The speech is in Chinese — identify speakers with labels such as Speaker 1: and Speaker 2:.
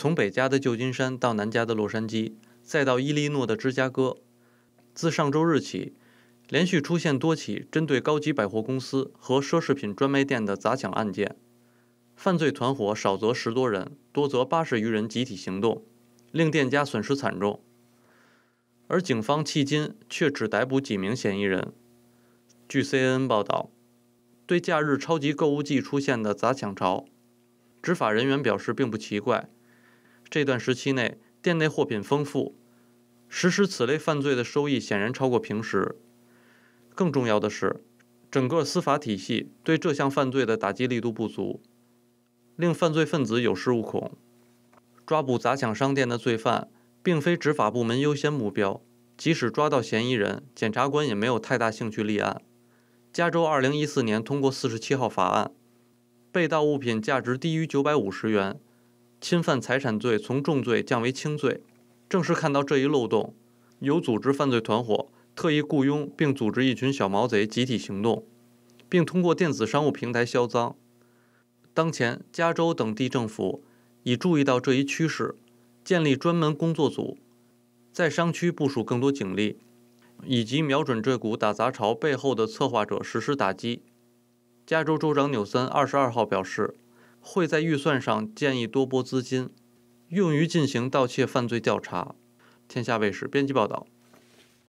Speaker 1: 从北加的旧金山到南加的洛杉矶，再到伊利诺的芝加哥，自上周日起，连续出现多起针对高级百货公司和奢侈品专卖店的砸抢案件。犯罪团伙少则十多人，多则八十余人集体行动，令店家损失惨重。而警方迄今却只逮捕几名嫌疑人。据 CNN 报道，对假日超级购物季出现的砸抢潮，执法人员表示并不奇怪。这段时期内，店内货品丰富，实施此类犯罪的收益显然超过平时。更重要的是，整个司法体系对这项犯罪的打击力度不足，令犯罪分子有恃无恐。抓捕砸抢商店的罪犯，并非执法部门优先目标。即使抓到嫌疑人，检察官也没有太大兴趣立案。加州2014年通过47号法案，被盗物品价值低于950元。侵犯财产罪从重罪降为轻罪，正是看到这一漏洞，有组织犯罪团伙特意雇佣并组织一群小毛贼集体行动，并通过电子商务平台销赃。当前，加州等地政府已注意到这一趋势，建立专门工作组，在商区部署更多警力，以及瞄准这股打杂潮背后的策划者实施打击。加州州长纽森二十二号表示。会在预算上建议多拨资金，用于进行盗窃犯罪调查。天下卫视编辑报道。